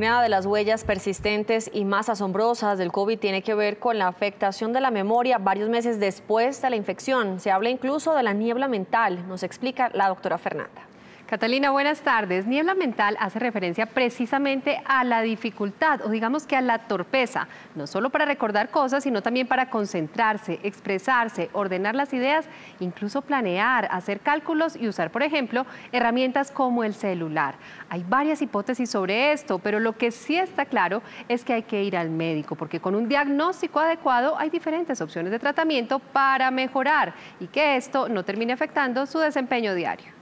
Una de las huellas persistentes y más asombrosas del COVID tiene que ver con la afectación de la memoria varios meses después de la infección. Se habla incluso de la niebla mental, nos explica la doctora Fernanda. Catalina, buenas tardes. Niebla mental hace referencia precisamente a la dificultad o digamos que a la torpeza, no solo para recordar cosas, sino también para concentrarse, expresarse, ordenar las ideas, incluso planear, hacer cálculos y usar, por ejemplo, herramientas como el celular. Hay varias hipótesis sobre esto, pero lo que sí está claro es que hay que ir al médico, porque con un diagnóstico adecuado hay diferentes opciones de tratamiento para mejorar y que esto no termine afectando su desempeño diario.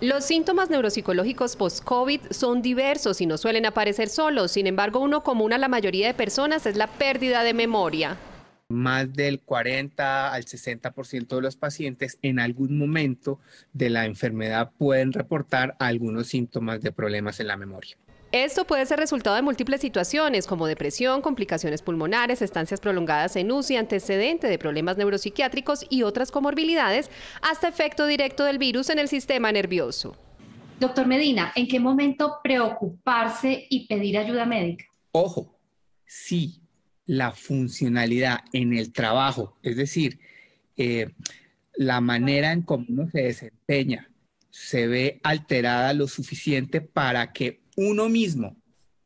Los síntomas neuropsicológicos post-COVID son diversos y no suelen aparecer solos. Sin embargo, uno común a la mayoría de personas es la pérdida de memoria. Más del 40 al 60% de los pacientes en algún momento de la enfermedad pueden reportar algunos síntomas de problemas en la memoria. Esto puede ser resultado de múltiples situaciones como depresión, complicaciones pulmonares, estancias prolongadas en UCI, antecedente de problemas neuropsiquiátricos y otras comorbilidades, hasta efecto directo del virus en el sistema nervioso. Doctor Medina, ¿en qué momento preocuparse y pedir ayuda médica? Ojo, si la funcionalidad en el trabajo, es decir, eh, la manera en cómo uno se desempeña, se ve alterada lo suficiente para que uno mismo,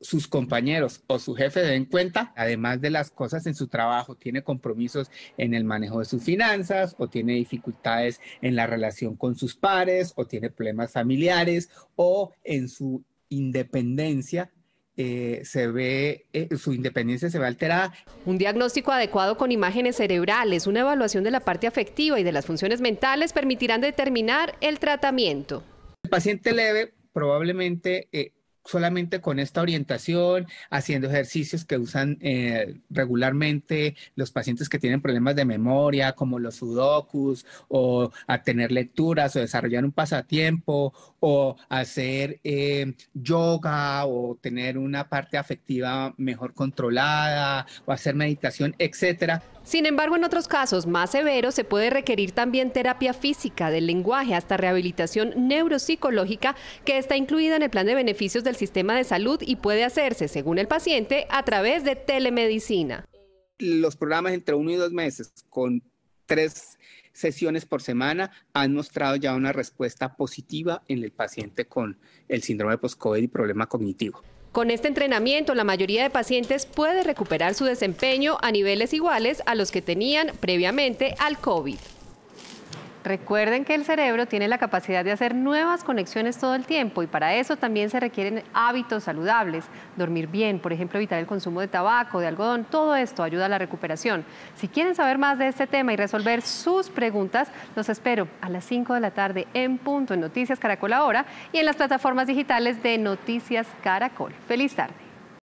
sus compañeros o su jefe den cuenta, además de las cosas en su trabajo, tiene compromisos en el manejo de sus finanzas o tiene dificultades en la relación con sus pares o tiene problemas familiares o en su independencia eh, se ve, eh, su independencia se ve alterada. Un diagnóstico adecuado con imágenes cerebrales, una evaluación de la parte afectiva y de las funciones mentales permitirán determinar el tratamiento. El paciente leve probablemente eh, solamente con esta orientación, haciendo ejercicios que usan eh, regularmente los pacientes que tienen problemas de memoria, como los sudokus, o a tener lecturas, o desarrollar un pasatiempo, o hacer eh, yoga, o tener una parte afectiva mejor controlada, o hacer meditación, etcétera. Sin embargo, en otros casos más severos se puede requerir también terapia física del lenguaje hasta rehabilitación neuropsicológica que está incluida en el plan de beneficios del sistema de salud y puede hacerse, según el paciente, a través de telemedicina. Los programas entre uno y dos meses con tres sesiones por semana han mostrado ya una respuesta positiva en el paciente con el síndrome post-COVID y problema cognitivo. Con este entrenamiento, la mayoría de pacientes puede recuperar su desempeño a niveles iguales a los que tenían previamente al COVID. Recuerden que el cerebro tiene la capacidad de hacer nuevas conexiones todo el tiempo y para eso también se requieren hábitos saludables, dormir bien, por ejemplo, evitar el consumo de tabaco, de algodón, todo esto ayuda a la recuperación. Si quieren saber más de este tema y resolver sus preguntas, los espero a las 5 de la tarde en punto en Noticias Caracol ahora y en las plataformas digitales de Noticias Caracol. Feliz tarde.